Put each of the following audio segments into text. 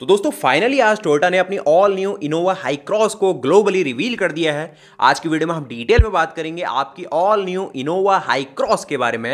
तो दोस्तों फाइनली आज टोयोटा ने अपनी all new Innova Hycross को ग्लोबली रिवील कर दिया है आज की वीडियो में हम डिटेल में बात करेंगे आपकी all new Innova Hycross के बारे में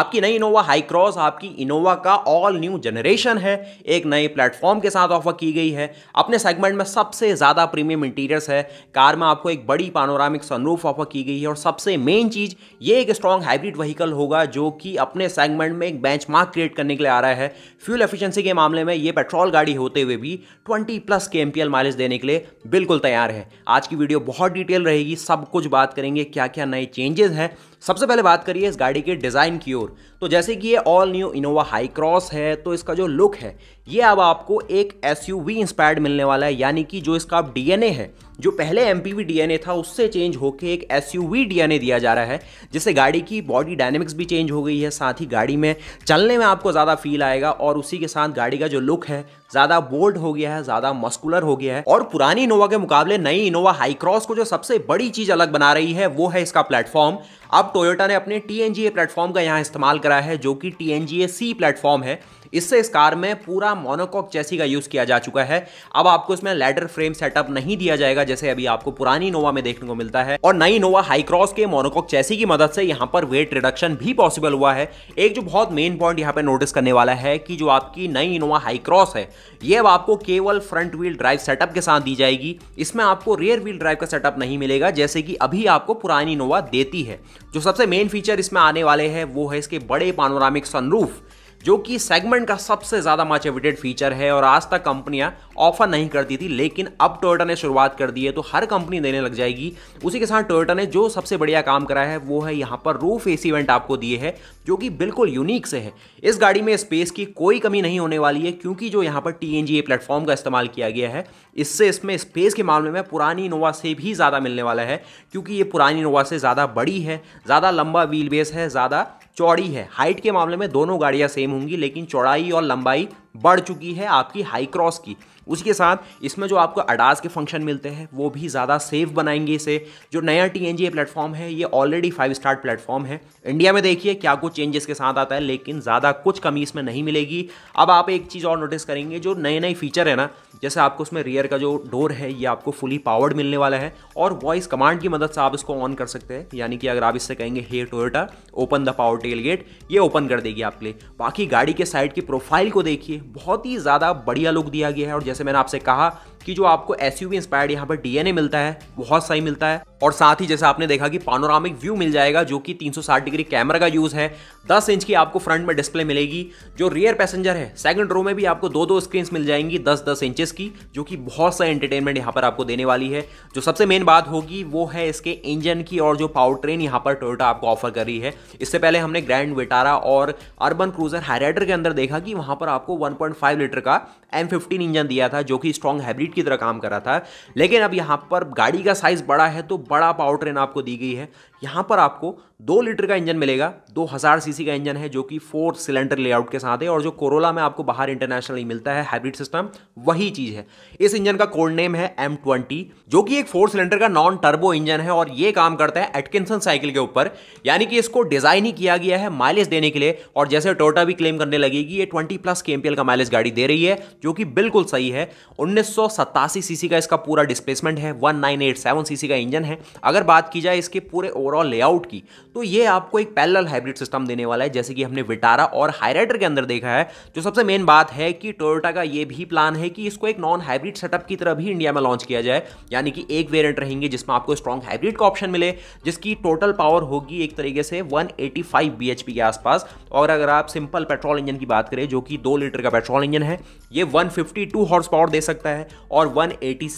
आपकी नई इनोवा हाई क्रॉस आपकी इनोवा का ऑल न्यू जनरेशन है एक नए प्लेटफॉर्म के साथ ऑफर की गई है अपने सेगमेंट में सबसे ज़्यादा प्रीमियम इंटीरियर्स है कार में आपको एक बड़ी पानोरामिक सनरूफ ऑफर की गई है और सबसे मेन चीज़ ये एक स्ट्रॉन्ग हाइब्रिड वहीकल होगा जो कि अपने सेगमेंट में एक बेंच क्रिएट करने के लिए आ रहा है फ्यूल एफिशियंसी के मामले में ये पेट्रोल गाड़ी होते हुए भी 20 प्लस के एमपीएल माइलेज देने के लिए बिल्कुल तैयार है आज की वीडियो बहुत डिटेल रहेगी सब कुछ बात करेंगे क्या क्या नए चेंजेस हैं सबसे पहले बात करिए इस गाड़ी के डिज़ाइन की ओर तो जैसे कि ये all new Innova Hycross है तो इसका जो लुक है ये अब आपको एक एस यू वी इंस्पायर्ड मिलने वाला है यानी कि जो इसका अब ए है जो पहले एम पी वी ए था उससे चेंज होकर एक एस यू वी ए दिया जा रहा है जिससे गाड़ी की बॉडी डायनेमिक्स भी चेंज हो गई है साथ ही गाड़ी में चलने में आपको ज़्यादा फील आएगा और उसी के साथ गाड़ी का जो लुक है ज़्यादा बोल्ड हो गया है ज़्यादा मस्कुलर हो गया है और पुरानी इनोवा के मुकाबले नई इनोवा हाईक्रॉस को जो सबसे बड़ी चीज़ अलग बना रही है वो है इसका प्लेटफॉर्म अब टोयोटा ने अपने टी प्लेटफॉर्म का यहाँ इस्तेमाल करा है जो कि टी एन सी प्लेटफॉर्म है इससे इस कार में पूरा का मोनोकॉक चेसी का यूज़ किया जा चुका है अब आपको इसमें लेडर फ्रेम सेटअप नहीं दिया जाएगा जैसे अभी आपको पुरानी नोवा में देखने को मिलता है और नई नोवा हाईक्रॉस के मोनोकॉक चेसी की मदद से यहाँ पर वेट रिडक्शन भी पॉसिबल हुआ है एक जो बहुत मेन पॉइंट यहाँ पर नोटिस करने वाला है कि जो आपकी नई इनोवा हाईक्रॉस है ये अब आपको केवल फ्रंट व्हील ड्राइव सेटअप के साथ दी जाएगी इसमें आपको रियर व्हील ड्राइव का सेटअप नहीं मिलेगा जैसे कि अभी आपको पुरानी नोवा देती है जो सबसे मेन फीचर इसमें आने वाले हैं वो है इसके बड़े पानोरामिक सनरूफ जो कि सेगमेंट का सबसे ज़्यादा मच एविटेड फीचर है और आज तक कंपनियां ऑफर नहीं करती थी लेकिन अब टोयोटा ने शुरुआत कर दी है तो हर कंपनी देने लग जाएगी उसी के साथ टोयोटा ने जो सबसे बढ़िया काम करा है वो है यहाँ पर रूफ एसी वेंट आपको दिए है जो कि बिल्कुल यूनिक से है इस गाड़ी में स्पेस की कोई कमी नहीं होने वाली है क्योंकि जो यहाँ पर टी एन प्लेटफॉर्म का इस्तेमाल किया गया है इससे इसमें स्पेस के मामले में पुरानी इनोवा से भी ज़्यादा मिलने वाला है क्योंकि ये पुरानी इनोवा से ज़्यादा बड़ी है ज़्यादा लंबा व्हील बेस है ज़्यादा चौड़ी है हाइट के मामले में दोनों गाड़ियाँ सेम होंगी लेकिन चौड़ाई और लंबाई बढ़ चुकी है आपकी हाई क्रॉस की उसी के साथ इसमें जो आपको अडास के फंक्शन मिलते हैं वो भी ज़्यादा सेफ बनाएंगे इसे जो नया टी एन प्लेटफॉर्म है ये ऑलरेडी फाइव स्टार प्लेटफॉर्म है इंडिया में देखिए क्या कुछ चेंजेस के साथ आता है लेकिन ज़्यादा कुछ कमी इसमें नहीं मिलेगी अब आप एक चीज़ और नोटिस करेंगे जो नए नए फीचर है ना जैसे आपको उसमें रियर का जो डोर है ये आपको फुली पावर्ड मिलने वाला है और वॉइस कमांड की मदद से आप इसको ऑन कर सकते हैं यानी कि अगर आप इससे कहेंगे hey Toyota open the power tailgate ये ओपन कर देगी आपके लिए बाकी गाड़ी के साइड की प्रोफाइल को देखिए बहुत ही ज़्यादा बढ़िया लुक दिया गया है और जैसे मैंने आपसे कहा कि जो आपको एस यू इंस्पायर्ड यहाँ पर डीएनए मिलता है बहुत सही मिलता है और साथ ही जैसे आपने देखा कि पानोरामिक व्यू मिल जाएगा जो कि 360 डिग्री कैमरा का यूज़ है 10 इंच की आपको फ्रंट में डिस्प्ले मिलेगी जो रियर पैसेंजर है सेकंड रो में भी आपको दो दो स्क्रीन मिल जाएंगी दस दस इंचेस की जो कि बहुत सा एंटरटेनमेंट यहाँ पर आपको देने वाली है जो सबसे मेन बात होगी वो है इसके इंजन की और जो पावर ट्रेन यहाँ पर टोयोटा आपको ऑफर कर रही है इससे पहले हमने ग्रैंड विटारा और अर्बन क्रूजर हैरेडर के अंदर देखा कि वहां पर आपको वन लीटर का एम इंजन दिया गया था जो कि स्ट्रॉन्ग हाइब्रिड की तरह काम कर रहा था लेकिन अब यहाँ पर गाड़ी का साइज़ बड़ा है तो बड़ा पावर ट्रेन आपको दी गई है यहाँ पर आपको दो लीटर का इंजन मिलेगा दो हज़ार सीसी का इंजन है जो कि फोर सिलेंडर लेआउट के साथ है और जो कोरोला में आपको बाहर इंटरनेशनली मिलता है हाइब्रिड सिस्टम वही चीज़ है इस इंजन का कोड नेम है एम जो कि एक फोर सिलेंडर का नॉन टर्बो इंजन है और ये काम करता है एटकिनसन साइकिल के ऊपर यानी कि इसको डिज़ाइन ही किया गया है माइलेज देने के लिए और जैसे टोटा भी क्लेम करने लगेगी ये ट्वेंटी प्लस के का माइलेज गाड़ी दे रही है जो कि बिल्कुल सही है उन्नीस सीसी का इसका पूरा डिस्प्लेसमेंट है वन सीसी का इंजन है अगर बात की जाए इसके पूरे ओवरऑल ओवरऑल लेआउट की तो ये आपको एक पैरेलल हाइब्रिड सिस्टम देने वाला है जैसे कि हमने विटारा और हाईराइडर के अंदर देखा है जो सबसे मेन बात है कि टोयोटा का ये भी प्लान है कि इसको एक नॉन हाइब्रिड सेटअप की तरह भी इंडिया में लॉन्च किया जाए यानी कि एक वेरियंट रहेंगे जिसमें आपको स्ट्रॉन्ग हाइब्रिड का ऑप्शन मिले जिसकी टोटल पावर होगी एक तरीके से वन एटी के आसपास और अगर आप सिंपल पेट्रोल इंजन की बात करें जो कि दो लीटर का पेट्रोल इंजन है ये 152 हॉर्स पावर दे सकता है और 187 एटी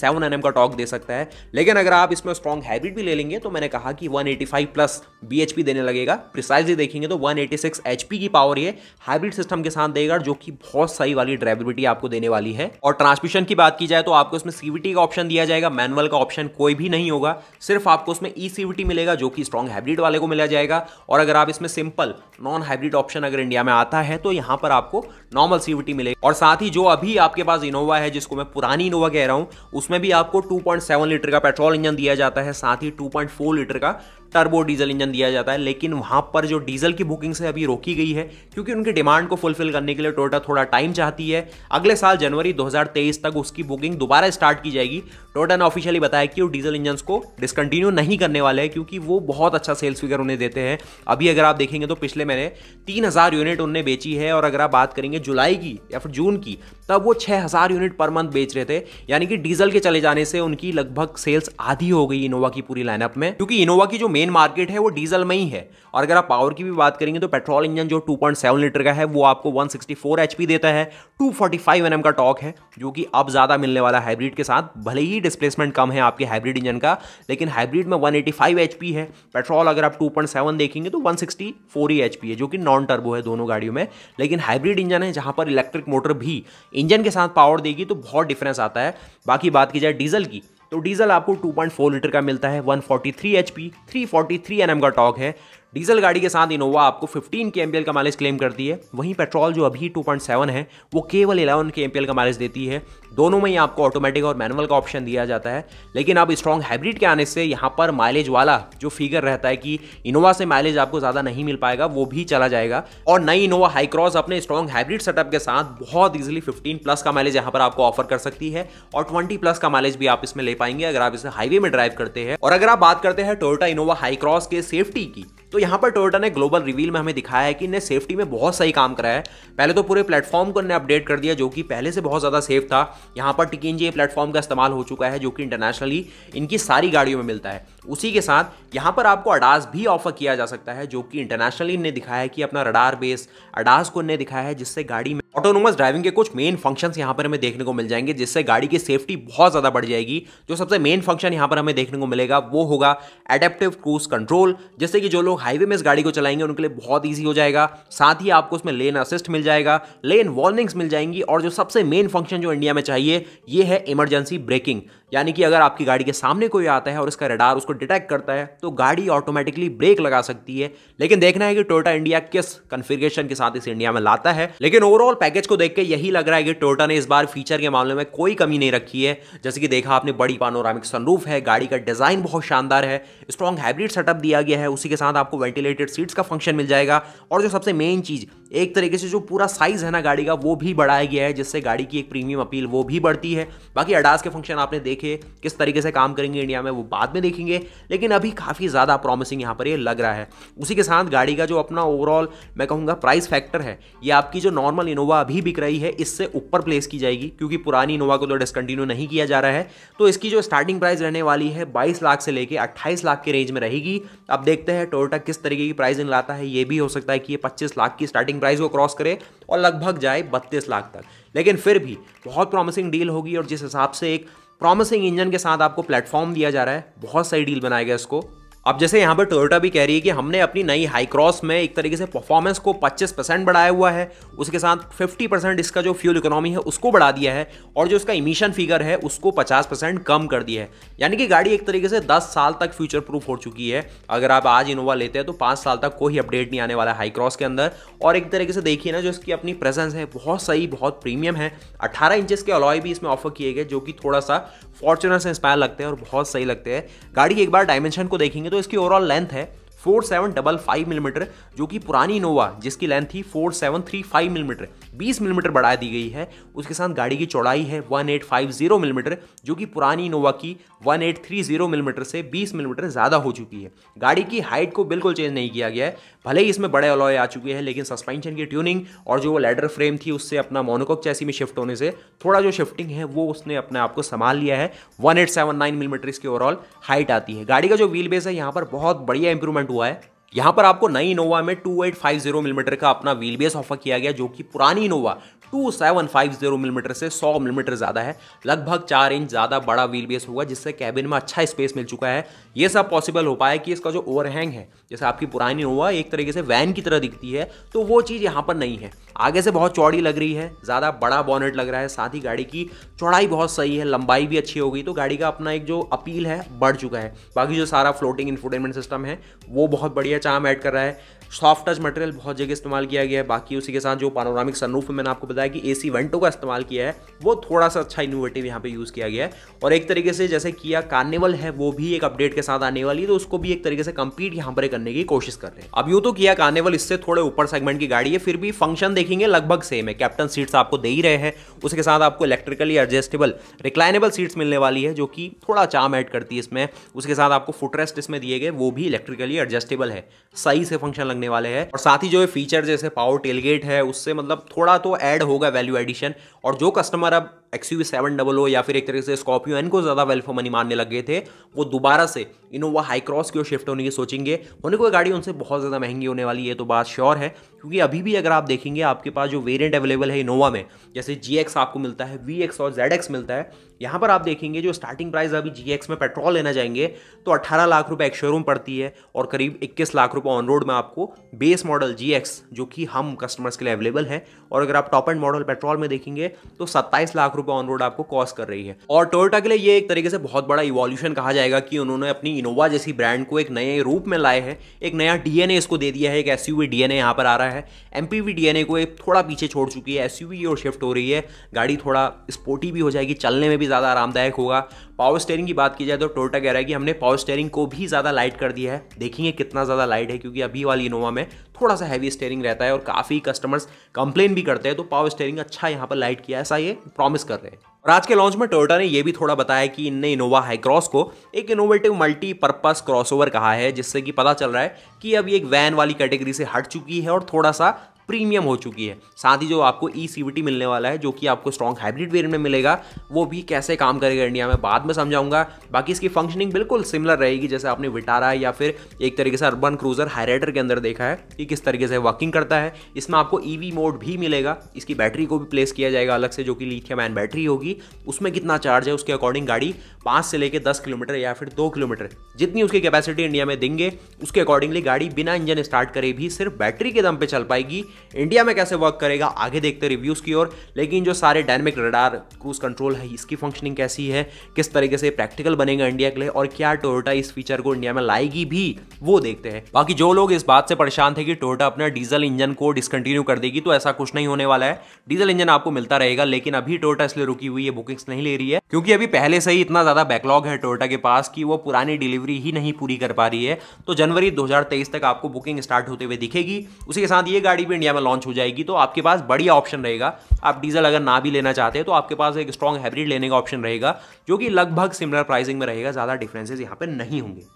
का टॉक दे सकता है लेकिन अगर आप इसमें स्ट्रॉन्ग हाइब्रिड भी ले लेंगे तो मैंने कहा कि 185 185 प्लस बी देने लगेगा प्रिसाइजली देखेंगे तो 186 एचपी की पावर ये हाइब्रिड सिस्टम के साथ देगा जो कि बहुत सही वाली ड्राइवेबिलिटी आपको देने वाली है और ट्रांसमिशन की बात की जाए तो आपको इसमें सीवीटी का ऑप्शन दिया जाएगा मैनुअल का ऑप्शन कोई भी नहीं होगा सिर्फ आपको उसमें ई e सीवीटी मिलेगा जो कि स्ट्रॉन्ग हाइब्रिड वाले को मिला जाएगा और अगर आप इसमें सिंपल नॉन हाइब्रिड ऑप्शन अगर इंडिया में आता है तो यहाँ पर आपको नॉर्मल सीवीटी मिलेगी और साथ ही जो अभी आपके पास इनोवा है जिसको मैं पुरानी इनोवा कह रहा हूँ उसमें भी आपको टू लीटर का पेट्रोल इंजन दिया जाता है साथ ही टू लीटर का टर्बो डीजल इंजन दिया जाता है लेकिन वहां पर जो डीजल की बुकिंग्स है अभी रोकी गई है क्योंकि उनकी डिमांड को फुलफिल करने के लिए टोयोटा थोड़ा टाइम चाहती है अगले साल जनवरी 2023 तक उसकी बुकिंग दोबारा स्टार्ट की जाएगी टोयोटा ने ऑफिशियली बताया कि वो डीजल इंजन को डिसकंटिन्यू नहीं करने वाले हैं क्योंकि वो बहुत अच्छा सेल्स फिगर उन्हें देते हैं अभी अगर आप देखेंगे तो पिछले महीने तीन यूनिट उन्हें बेची है और अगर आप बात करेंगे जुलाई की या फिर जून की तब वो छः यूनिट पर मंथ बेच रहे थे यानी कि डीजल के चले जाने से उनकी लगभग सेल्स आधी हो गई इनोवा की पूरी लाइनअप में क्योंकि इनोवा की जो मेन मेन मार्केट है वो डीजल में ही है और अगर आप पावर की भी बात करेंगे तो पेट्रोल इंजन जो 2.7 लीटर का है वो आपको 164 एचपी देता है 245 एनएम का टॉक है जो कि अब ज़्यादा मिलने वाला हाइब्रिड के साथ भले ही डिस्प्लेसमेंट कम है आपके हाइब्रिड इंजन का लेकिन हाइब्रिड में 185 एचपी है पेट्रोल अगर आप 2.7 देखेंगे तो 164 ही एचपी है जो कि नॉन टर्बो है दोनों गाड़ियों में लेकिन हाइब्रिड इंजन है जहाँ पर इलेक्ट्रिक मोटर भी इंजन के साथ पावर देगी तो बहुत डिफरेंस आता है बाकी बात की जाए डीजल की तो डीजल आपको 2.4 लीटर का मिलता है 143 एचपी 343 एनएम का टॉक है डीजल गाड़ी के साथ इनोवा आपको 15 के का माइलेज क्लेम करती है वहीं पेट्रोल जो अभी 2.7 है वो केवल 11 के का माइलेज देती है दोनों में ही आपको ऑटोमेटिक और मैनुअल का ऑप्शन दिया जाता है लेकिन अब स्ट्रॉन्ग हाइब्रिड के आने से यहाँ पर माइलेज वाला जो फिगर रहता है कि इनोवा से माइलेज आपको ज़्यादा नहीं मिल पाएगा वो भी चला जाएगा और नई इनोवा हाईक्रॉस अपने स्ट्रॉन्ग हाइब्रिड सेटअप के साथ बहुत ईजिली फिफ्टीन प्लस का माइलेज यहाँ पर आपको ऑफर कर सकती है और ट्वेंटी प्लस का माइलेज भी आप इसमें ले पाएंगे अगर आप इसे हाईवे में ड्राइव करते हैं और अगर आप बात करते हैं टोयोटा इनोवा हाईक्रॉस के सेफ्टी की तो यहाँ पर टोयोटा ने ग्लोबल रिवील में हमें दिखाया है कि इन्हें सेफ्टी में बहुत सही काम करा है पहले तो पूरे प्लेटफॉर्म को इन्हें अपडेट कर दिया जो कि पहले से बहुत ज़्यादा सेफ था यहाँ पर टिकिन जी प्लेटफॉर्म का इस्तेमाल हो चुका है जो कि इंटरनेशनली इनकी सारी गाड़ियों में मिलता है उसी के साथ यहाँ पर आपको अडास भी ऑफर किया जा सकता है जो कि इंटरनेशनली ने दिखाया है कि अपना रडार बेस अडास को ने दिखाया है जिससे गाड़ी में ऑटोनोमस ड्राइविंग के कुछ मेन फंक्शन यहाँ पर हमें देखने को मिल जाएंगे जिससे गाड़ी की सेफ्टी बहुत ज़्यादा बढ़ जाएगी जो सबसे मेन फंक्शन यहाँ पर हमें देखने को मिलेगा वो होगा एडेप्टिव क्रूज कंट्रोल जिससे कि जो लोग हाईवे में इस गाड़ी को चलाएंगे उनके लिए बहुत ईजी हो जाएगा साथ ही आपको उसमें लेन असिस्ट मिल जाएगा लेन वार्निंग्स मिल जाएंगी और जो सबसे मेन फंक्शन जो इंडिया में चाहिए ये है इमरजेंसी ब्रेकिंग यानी कि अगर आपकी गाड़ी के सामने कोई आता है और इसका रडार उसको डिटेक्ट करता है तो गाड़ी ऑटोमेटिकली ब्रेक लगा सकती है लेकिन देखना है कि टोयोटा इंडिया किस कन्फिग्रेशन के साथ इस इंडिया में लाता है लेकिन ओवरऑल पैकेज को देख के यही लग रहा है कि टोयोटा ने इस बार फीचर के मामले में कोई कमी नहीं रखी है जैसे कि देखा आपने बड़ी पानोरामिक सनरूफ है गाड़ी का डिजाइन बहुत शानदार है स्ट्रॉन्ग हाइब्रिड सेटअप दिया गया है उसी के साथ आपको वेंटिलेटेड सीट्स का फंक्शन मिल जाएगा और जो सबसे मेन चीज एक तरीके से जो पूरा साइज़ है ना गाड़ी का वो भी बढ़ाया गया है जिससे गाड़ी की एक प्रीमियम अपील वो भी बढ़ती है बाकी अडास के फंक्शन आपने देखे किस तरीके से काम करेंगे इंडिया में वो बाद में देखेंगे लेकिन अभी काफ़ी ज़्यादा प्रॉमिसिंग यहाँ पर ये लग रहा है उसी के साथ गाड़ी का जो अपना ओवरऑल मैं कहूँगा प्राइस फैक्टर है ये आपकी जो नॉर्मल इनोवा अभी बिक रही है इससे ऊपर प्लेस की जाएगी क्योंकि पुरानी इनोवा को तो डिसकंटिन्यू नहीं किया जा रहा है तो इसकी जो स्टार्टिंग प्राइस रहने वाली है बाईस लाख से लेकर अट्ठाईस लाख के रेंज में रहेगी अब देखते हैं टोयोटा किस तरीके की प्राइस इन लाता है ये भी हो सकता है कि ये पच्चीस लाख की स्टार्टिंग सेलिंग प्राइस को क्रॉस करे और लगभग जाए बत्तीस लाख तक लेकिन फिर भी बहुत प्रॉमिसिंग डील होगी और जिस हिसाब से एक प्रॉमिसिंग इंजन के साथ आपको प्लेटफॉर्म दिया जा रहा है बहुत सही डील बनाया गया इसको अब जैसे यहाँ पर टोयोटा भी कह रही है कि हमने अपनी नई हाई क्रॉस में एक तरीके से परफॉर्मेंस को 25 परसेंट बढ़ाया हुआ है उसके साथ 50 परसेंट इसका जो फ्यूल इकोनॉमी है उसको बढ़ा दिया है और जो इसका इमिशन फिगर है उसको 50 परसेंट कम कर दिया है यानी कि गाड़ी एक तरीके से 10 साल तक फ्यूचर प्रूफ हो चुकी है अगर आप आज इनोवा लेते हैं तो पाँच साल तक कोई अपडेट नहीं आने वाला हाई क्रॉस के अंदर और एक तरीके से देखिए ना जो इसकी अपनी प्रेजेंस है बहुत सही बहुत प्रीमियम है अट्ठारह इंचज के अलॉय भी इसमें ऑफर किए गए जो कि थोड़ा सा फॉर्चुनर से इंस्पायर लगते हैं और बहुत सही लगते हैं गाड़ी एक बार डायमेंशन को देखेंगे तो तो इसकी ओवरऑल लेंथ है four seven double five millimetre जो कि पुरानी इनोवा जिसकी लेंथ थी four seven three five millimetre बीस मिलीमीटर बढ़ा दी गई है उसके साथ गाड़ी की चौड़ाई है one eight five zero millimetre जो कि पुरानी इनोवा की one eight three zero millimetre से बीस मिलीमीटर ज़्यादा हो चुकी है गाड़ी की हाइट को बिल्कुल चेंज नहीं किया गया है भले ही इसमें बड़े अलॉय आ चुके हैं लेकिन सस्पेंशन की ट्यूनिंग और जो लेडर फ्रेम थी उससे अपना मोनोकॉक चैसी में शिफ्ट होने से थोड़ा जो शिफ्टिंग है वो उसने अपने आप को संभाल लिया है one eight seven nine millimetre इसकी ओवरऑल हाइट आती है गाड़ी का जो व्हील बेस है यहाँ पर बहुत बढ़िया इंप्रूवमेंट हुआ है यहाँ पर आपको नई इनोवा में 2850 मिलीमीटर mm का अपना व्हील बेस ऑफर किया गया जो कि पुरानी इनोवा 2750 मिलीमीटर mm से 100 मिलीमीटर mm ज़्यादा है लगभग चार इंच ज़्यादा बड़ा व्हील बेस होगा जिससे कैबिन में अच्छा स्पेस मिल चुका है ये सब पॉसिबल हो पाया कि इसका जो ओवरहैंग है जैसे आपकी पुरानी हुआ एक तरीके से वैन की तरह दिखती है तो वो चीज़ यहाँ पर नहीं है आगे से बहुत चौड़ी लग रही है ज़्यादा बड़ा बॉनेट लग रहा है साथ ही गाड़ी की चौड़ाई बहुत सही है लंबाई भी अच्छी हो गई तो गाड़ी का अपना एक जो अपील है बढ़ चुका है बाकी जो सारा फ्लोटिंग इन्फोटेनमेंट सिस्टम है वो बहुत बढ़िया चाम ऐड कर रहा है सॉफ्ट टच मटेरियल बहुत जगह इस्तेमाल किया गया है बाकी उसी के साथ जो पानोरामिक सनरूफ मैंने आपको बताया कि ए सी वेंटो का इस्तेमाल किया है वो थोड़ा सा अच्छा इनोवेटिव यहाँ पे यूज़ किया गया है और एक तरीके से जैसे किया कार्निवल है वो भी एक अपडेट के साथ आने वाली है तो उसको भी एक तरीके से कम्पीट यहाँ पर करने की कोशिश कर रहे हैं अब यूँ तो किया कार्निवल इससे थोड़े ऊपर सेगमेंट की गाड़ी है फिर भी फंक्शन देखेंगे लगभग सेम है कैप्टन सीट्स आपको दे ही रहे हैं उसके साथ आपको इलेक्ट्रिकली एडजस्टेबल रिक्लाइनेबल सीट्स मिलने वाली है जो कि थोड़ा चाम ऐड करती है इसमें उसके साथ आपको फुटरेस्ट इसमें दिए गए वो भी इलेक्ट्रिकली एडजस्टेबल है सही से फंक्शन लगने वाले हैं और साथ ही जो फीचर जैसे पावर टेलगेट है उससे मतलब थोड़ा तो ऐड होगा वैल्यू एडिशन और जो कस्टमर अब X U seven double O या फिर एक तरीके से स्कॉर्पियो एन को ज़्यादा वेल फॉर मनी मानने लग गए थे वो दोबारा से इनोवा हाई क्रॉस की ओर शिफ्ट होने की सोचेंगे होने को गाड़ी उनसे बहुत ज़्यादा महंगी होने वाली है तो बात श्योर है क्योंकि अभी भी अगर आप देखेंगे आपके पास जो वेरियंट अवेलेबल है इनोवा में जैसे जी आपको मिलता है वी और जेड मिलता है यहाँ पर आप देखेंगे जो स्टार्टिंग प्राइस अभी जी में पेट्रोल लेना जाएंगे तो अट्ठारह लाख रुपये एक शोरूम पड़ती है और करीब इक्कीस लाख रुपये ऑन रोड में आपको बेस मॉडल जी जो कि हम कस्टमर्स के लिए अवेलेबल है और अगर आप टॉप एंड मॉडल पेट्रोल में देखेंगे तो सत्ताईस लाख रुपए ऑन रोड आपको कॉस्ट कर रही है और टोयोटा के लिए ये एक तरीके से बहुत बड़ा इवोल्यूशन कहा जाएगा कि उन्होंने अपनी इनोवा जैसी ब्रांड को एक नए रूप में लाए हैं एक नया डीएनए इसको दे दिया है एक एस यू डीएनए यहाँ पर आ रहा है एमपीवी डीएनए को एक थोड़ा पीछे छोड़ चुकी है एसयूवी और शिफ्ट हो रही है गाड़ी थोड़ा स्पोर्टी भी हो जाएगी चलने में भी ज़्यादा आरामदायक होगा पावर स्टेयरिंग की बात की जाए तो टोयोटा कह रहा है कि हमने पावर स्टेयरिंग को भी ज़्यादा लाइट कर दिया है देखेंगे कितना ज़्यादा लाइट है क्योंकि अभी वाली इनोवा में थोड़ा सा हैवी स्टेयरिंग रहता है और काफ़ी कस्टमर्स कंप्लेन भी करते हैं तो पावर स्टेयरिंग अच्छा यहाँ पर लाइट किया ऐसा ये प्रॉमिस कर रहे हैं और आज के लॉन्च में टोयोटा ने यह भी थोड़ा बताया कि इनने इनोवा हाई क्रॉस को एक इनोवेटिव मल्टीपर्पज़ क्रॉसओवर कहा है जिससे कि पता चल रहा है कि अब ये एक वैन वाली कैटेगरी से हट चुकी है और थोड़ा सा प्रीमियम हो चुकी है साथ ही जो आपको ई e सी मिलने वाला है जो कि आपको स्ट्रॉन्ग हाइब्रिड वेरियंट में मिलेगा वो भी कैसे काम करेगा इंडिया में बाद में समझाऊंगा बाकी इसकी फंक्शनिंग बिल्कुल सिमिलर रहेगी जैसे आपने विटारा या फिर एक तरीके से अर्बन क्रूजर हाईराइडर के अंदर देखा है कि किस तरीके से वर्किंग करता है इसमें आपको ई e मोड भी मिलेगा इसकी बैटरी को भी प्लेस किया जाएगा अलग से जो कि लिथियम एन बैटरी होगी उसमें कितना चार्ज है उसके अकॉर्डिंग गाड़ी पाँच से लेकर दस किलोमीटर या फिर दो किलोमीटर जितनी उसकी कैपेसिटी इंडिया में देंगे उसके अकॉर्डिंगली गाड़ी बिना इंजन स्टार्ट करे भी सिर्फ बैटरी के दम पर चल पाएगी इंडिया में कैसे वर्क करेगा आगे देखते रिव्यूज़ की ओर लेकिन जो सारे डायनेमिक रडार क्रूज कंट्रोल है इसकी फंक्शनिंग कैसी है किस तरीके से प्रैक्टिकल बनेगा इंडिया के लिए और क्या टोयोटा इस फीचर को इंडिया में लाएगी भी वो देखते हैं बाकी जो लोग इस बात से परेशान थे कि टोयोटा अपना डीजल इंजन को डिसकंटिन्यू कर देगी तो ऐसा कुछ नहीं होने वाला है डीजल इंजन आपको मिलता रहेगा लेकिन अभी टोयोटा इसलिए रुकी हुई है बुकिंग्स नहीं ले रही है क्योंकि अभी पहले से ही इतना ज़्यादा बैकलॉग है टोयोटा के पास कि वो पुरानी डिलीवरी ही नहीं पूरी कर पा रही है तो जनवरी 2023 तक आपको बुकिंग स्टार्ट होते हुए दिखेगी उसी के साथ ये गाड़ी भी इंडिया में लॉन्च हो जाएगी तो आपके पास बढ़िया ऑप्शन रहेगा आप डीजल अगर ना भी लेना चाहते हैं तो आपके पास एक स्ट्रॉन्ग हाइब्रिड लेने का ऑप्शन रहेगा जो कि लगभग सिमिलर प्राइसिंग में रहेगा ज़्यादा डिफरेंसेज यहाँ पर नहीं होंगे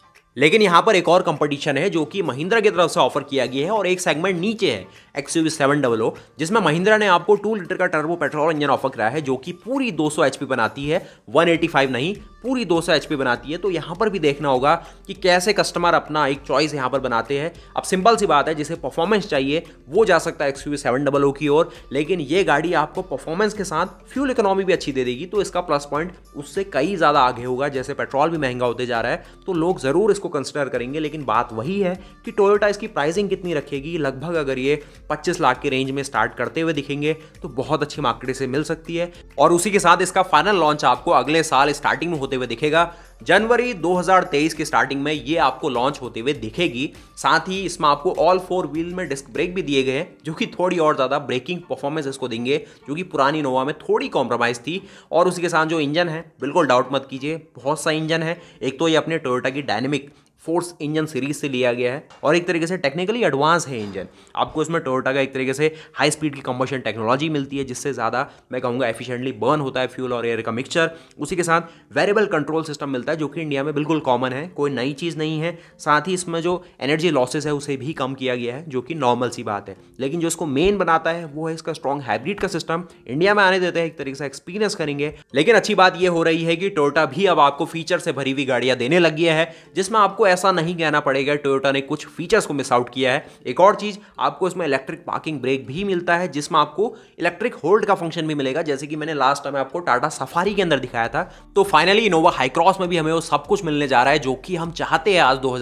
लेकिन यहाँ पर एक और कंपटीशन है जो कि महिंद्रा की तरफ से ऑफर किया गया है और एक सेगमेंट नीचे है X U seven double O जिसमें महिंद्रा ने आपको टू लीटर का टर्बो पेट्रोल इंजन ऑफर कराया है जो कि पूरी 200 सौ बनाती है 185 नहीं पूरी 200 सौ बनाती है तो यहाँ पर भी देखना होगा कि कैसे कस्टमर अपना एक चॉइस यहाँ पर बनाते हैं अब सिंपल सी बात है जिसे परफॉर्मेंस चाहिए वो जा सकता है X U seven double O की ओर लेकिन ये गाड़ी आपको परफॉर्मेंस के साथ फ्यूल इकोनॉमी भी अच्छी दे देगी तो इसका प्लस पॉइंट उससे कई ज़्यादा आगे होगा जैसे पेट्रोल भी महंगा होते जा रहा है तो लोग ज़रूर इसको कंसिडर करेंगे लेकिन बात वही है कि टोयोटा इसकी प्राइसिंग कितनी रखेगी लगभग अगर ये 25 लाख के रेंज में स्टार्ट करते हुए दिखेंगे तो बहुत अच्छी मार्केट से मिल सकती है और उसी के साथ इसका फाइनल लॉन्च आपको अगले साल स्टार्टिंग में होते हुए दिखेगा जनवरी 2023 के स्टार्टिंग में ये आपको लॉन्च होते हुए दिखेगी साथ ही इसमें आपको ऑल फोर व्हील में डिस्क ब्रेक भी दिए गए हैं जो कि थोड़ी और ज़्यादा ब्रेकिंग परफॉर्मेंस इसको देंगे जो कि पुरानी नोवा में थोड़ी कॉम्प्रोमाइज़ थी और उसी के साथ जो इंजन है बिल्कुल डाउट मत कीजिए बहुत सा इंजन है एक तो ये अपने टोयोटा की डायनेमिक फोर्स इंजन सीरीज से लिया गया है और एक तरीके से टेक्निकली एडवांस है इंजन आपको इसमें टोयोटा का एक तरीके से हाई स्पीड की कंबशन टेक्नोलॉजी मिलती है जिससे ज़्यादा मैं कहूँगा एफिशिएंटली बर्न होता है फ्यूल और एयर का मिक्सचर उसी के साथ वेरिएबल कंट्रोल सिस्टम मिलता है जो कि इंडिया में बिल्कुल कॉमन है कोई नई चीज़ नहीं है साथ ही इसमें जो एनर्जी लॉसेज है उसे भी कम किया गया है जो कि नॉर्मल सी बात है लेकिन जो इसको मेन बनाता है वो है इसका स्ट्रॉन्ग हाइब्रिड का सिस्टम इंडिया में आने देते हैं एक तरीके से एक्सपीरियंस करेंगे लेकिन अच्छी बात यह हो रही है कि टोयोटा भी अब आपको फीचर से भरी हुई गाड़ियाँ देने लगी है जिसमें आपको ऐसा नहीं कहना पड़ेगा टोयोटा ने कुछ फीचर्स को मिस आउट किया है एक और चीज़ आपको इसमें इलेक्ट्रिक पार्किंग ब्रेक भी मिलता है जिसमें आपको इलेक्ट्रिक होल्ड का फंक्शन भी मिलेगा जैसे कि मैंने लास्ट टाइम आपको टाटा सफारी के अंदर दिखाया था तो फाइनली इनोवा हाईक्रॉस में भी हमें वो सब कुछ मिलने जा रहा है जो कि हम चाहते हैं आज दो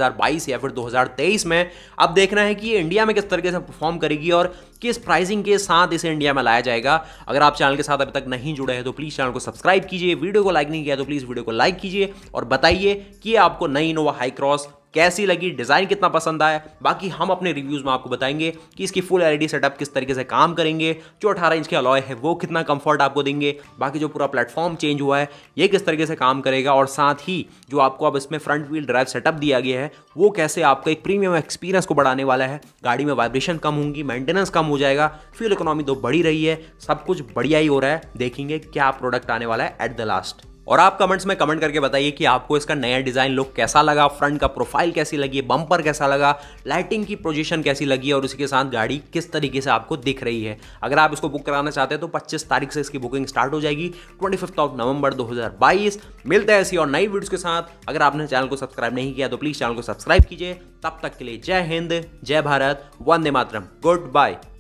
या फिर दो में अब देखना है कि इंडिया में किस तरीके से परफॉर्म करेगी और किस प्राइसिंग के साथ इसे इंडिया में लाया जाएगा अगर आप चैनल के साथ अभी तक नहीं जुड़े हैं तो प्लीज़ चैनल को सब्सक्राइब कीजिए वीडियो को लाइक नहीं किया तो प्लीज़ वीडियो को लाइक कीजिए और बताइए कि आपको नई इनोवा हाईक्रॉस कैसी लगी डिज़ाइन कितना पसंद आया बाकी हम अपने रिव्यूज़ में आपको बताएंगे कि इसकी फुल एलईडी सेटअप किस तरीके से काम करेंगे जो 18 इंच के अलॉय है वो कितना कंफर्ट आपको देंगे बाकी जो पूरा प्लेटफॉर्म चेंज हुआ है ये किस तरीके से काम करेगा और साथ ही जो आपको अब इसमें फ्रंट व्हील ड्राइव सेटअप दिया गया है वो कैसे आपका एक प्रीमियम एक्सपीरियंस को बढ़ाने वाला है गाड़ी में वाइब्रेशन कम होंगी मेंटेनेंस कम हो जाएगा फ्यूल इकोनॉमी तो बढ़ी रही है सब कुछ बढ़िया ही हो रहा है देखेंगे क्या प्रोडक्ट आने वाला है एट द लास्ट और आप कमेंट्स में कमेंट करके बताइए कि आपको इसका नया डिज़ाइन लुक कैसा लगा फ्रंट का प्रोफाइल कैसी लगी बम्पर कैसा लगा लाइटिंग की पोजीशन कैसी लगी और उसके साथ गाड़ी किस तरीके से आपको दिख रही है अगर आप इसको बुक कराना चाहते हैं तो पच्चीस तारीख से इसकी बुकिंग स्टार्ट हो जाएगी ट्वेंटी ऑफ नवंबर दो मिलते हैं ऐसी और नई वीडियोज़ के साथ अगर आपने चैनल को सब्सक्राइब नहीं किया तो प्लीज़ चैनल को सब्सक्राइब कीजिए तब तक के लिए जय हिंद जय भारत वंदे मातरम गुड बाय